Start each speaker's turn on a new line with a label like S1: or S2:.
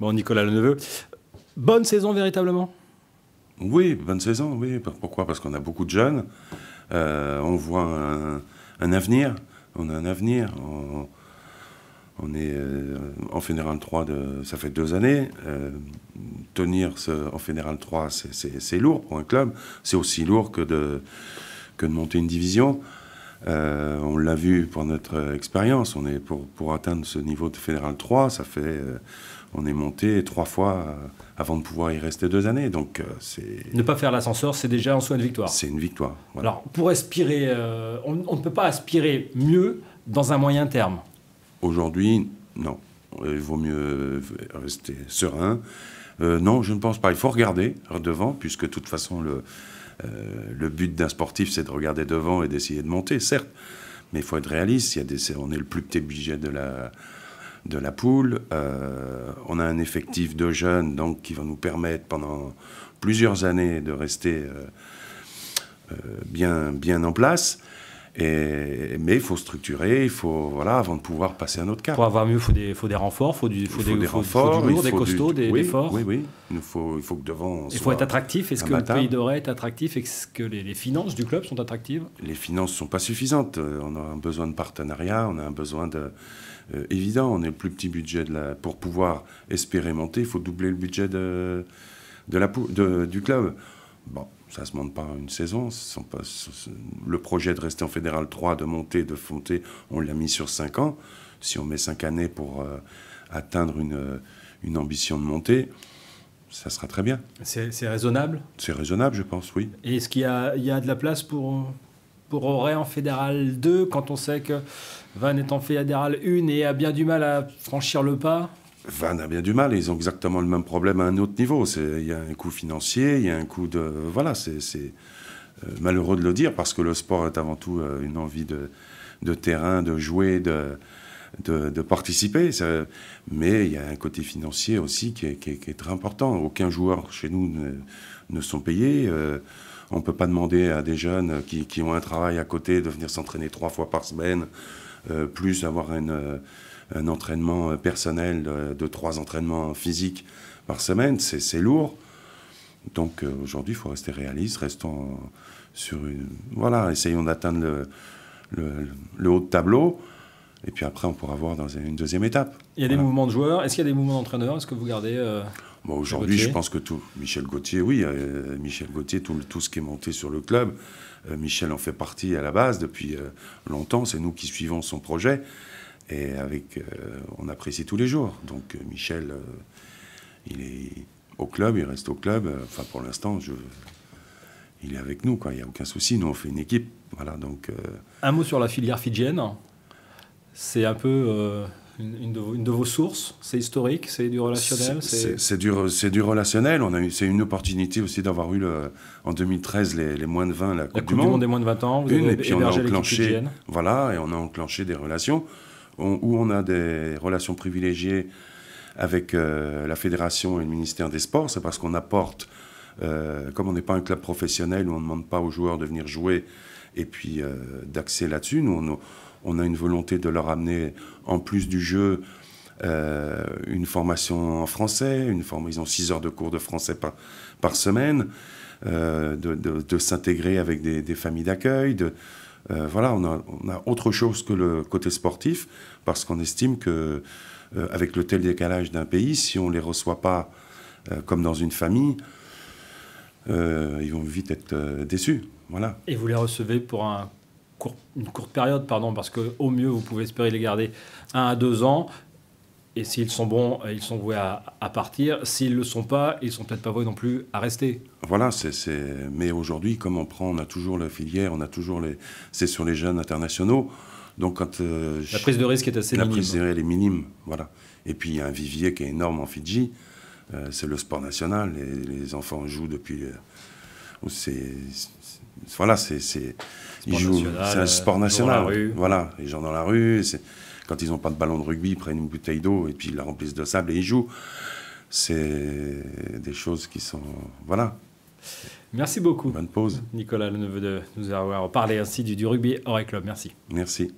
S1: Bon, Nicolas Le Neveu, bonne saison véritablement Oui, bonne saison, oui. Pourquoi Parce qu'on a beaucoup de jeunes, euh, on voit un, avenir, on a un avenir. On, est euh, en Fédéral 3, de, ça fait deux années. Euh, tenir en Fédéral 3, c'est lourd pour un club. C'est aussi lourd que de, que de monter une division. Euh, on l'a vu pour notre euh, expérience. On est pour, atteindre ce niveau de fédéral 3, ça fait, euh, on est monté trois fois avant de pouvoir y rester deux années. Donc c'est
S2: ne pas faire l'ascenseur, c'est déjà en soi une victoire.
S1: C'est une victoire. Alors
S2: pour aspirer, on, ne peut pas aspirer mieux dans un moyen terme.
S1: Aujourd'hui, non. Il vaut mieux rester serein. non, je ne pense pas. Il faut regarder devant, puisque de toute façon, le, euh, le but d'un sportif, c'est de regarder devant et d'essayer de monter, certes, mais il faut être réaliste. on est le plus petit budget de la, de la poule. Euh, on a un effectif de jeunes donc qui va nous permettre pendant plusieurs années de rester euh, bien, bien en place. Et, mais il faut structurer, il faut voilà avant de pouvoir passer à un autre cap. Pour avoir mieux, il faut des, renforts, il faut des, du lourd, des costauds, des, forts. Oui, oui. Il faut, il que devant. Il faut être attractif. Est-ce que le pays
S2: doré est attractif Est-ce que les, finances du club sont attractives
S1: Les finances sont pas suffisantes. Euh, on a un besoin de partenariat, on a un besoin de euh, évident. On est le plus petit budget de la, pour pouvoir espérer monter. Il faut doubler le budget de, de la, du club. Bon, ça ne se monte pas une saison. le projet de rester en Fédéral 3, de monter, de fonter, on l'a mis sur 5 ans. Si on met 5 années pour euh, atteindre euh, une, ambition de monter, ça sera très bien.
S2: C'est raisonnable
S1: C'est raisonnable, je pense, oui.
S2: Et est-ce qu'il y, a de la place pour, pour en Fédéral 2 quand on sait que Van est en Fédéral 1 et a bien du mal à franchir le pas
S1: Van a bien du mal, ils ont exactement le même problème à un autre niveau. Il y a un coût financier, il y a un coût de... Voilà, c'est euh, malheureux de le dire parce que le sport est avant tout euh, une envie de, terrain, de jouer, de, de, participer. mais il y a un côté financier aussi qui est, très important. Aucun joueur chez nous ne, sont payés. Euh, on ne peut pas demander à des jeunes qui, ont un travail à côté de venir s'entraîner trois fois par semaine, plus avoir une un entraînement euh, personnel euh, de, trois entraînements physiques par semaine, c'est lourd. Donc euh, aujourd'hui, il faut rester réaliste, restons sur une. Voilà, essayons d'atteindre le, haut de tableau. Et puis après, on pourra voir dans une deuxième étape.
S2: Il y a des mouvements de joueurs. Est-ce qu'il y a des mouvements d'entraîneurs Est-ce que vous gardez.
S1: aujourd'hui, je pense que tout. Michel Gauthier, oui. Michel Gauthier, tout, tout, ce qui est monté sur le club. Michel en fait partie à la base depuis longtemps. C'est nous qui suivons son projet. Et avec, euh, on apprécie tous les jours. Donc euh, Michel, euh, il est au club, il reste au club. Enfin, pour l'instant, je, il est avec nous, Il n'y a aucun souci. Nous, on fait une équipe. Voilà, donc.
S2: Un mot sur la filière fidjienne. C'est un peu une, de vos, sources. C'est historique, c'est du relationnel. C'est
S1: du, du, relationnel. c'est une opportunité aussi d'avoir eu le, en 2013 les, moins de 20 la Coupe, des moins de 20 ans. et puis on a enclenché. Voilà, et on a enclenché des relations où on a des relations privilégiées avec euh, la fédération et le ministère des Sports, c'est parce qu'on apporte, euh, comme on n'est pas un club professionnel où on ne demande pas aux joueurs de venir jouer et puis euh, d'accéder là-dessus, nous on, a une volonté de leur amener en plus du jeu une formation en français, une formation, ils ont 6 heures de cours de français par, par semaine, de, s'intégrer avec des, des familles d'accueil, de, euh, voilà, on a, autre chose que le côté sportif, parce qu'on estime que euh, avec le tel décalage d'un pays, si on ne les reçoit pas euh, comme dans une famille, ils vont vite être déçus. Voilà.
S2: Et vous les recevez pour un une courte période, pardon, parce qu'au mieux, vous pouvez espérer les garder un à deux ans, et s'ils sont bons, euh, ils sont voués à, partir. S'ils ne le sont pas, ils sont peut-être pas voués non plus à rester.
S1: Voilà, Mais aujourd'hui, comme on prend, on a toujours la filière, on a toujours les. C'est sur les jeunes internationaux. Donc quand. Euh, la prise de risque est assez la minime. La prise de risque est minime, voilà. Et puis il y a un vivier qui est énorme en Fidji. Euh, c'est le sport national. Les, enfants jouent depuis. Euh, c'est voilà, c'est c'est un sport national. rue. Voilà, les gens dans la rue. Quand ils n'ont pas de ballon de rugby, ils prennent une bouteille d'eau et puis ils la remplissent de sable et ils jouent. C'est des choses qui sont. Voilà.
S2: Merci beaucoup. Bonne pause. Nicolas Le Neveu de nous avoir parlé ainsi du, rugby hors Club. Merci.
S1: Merci.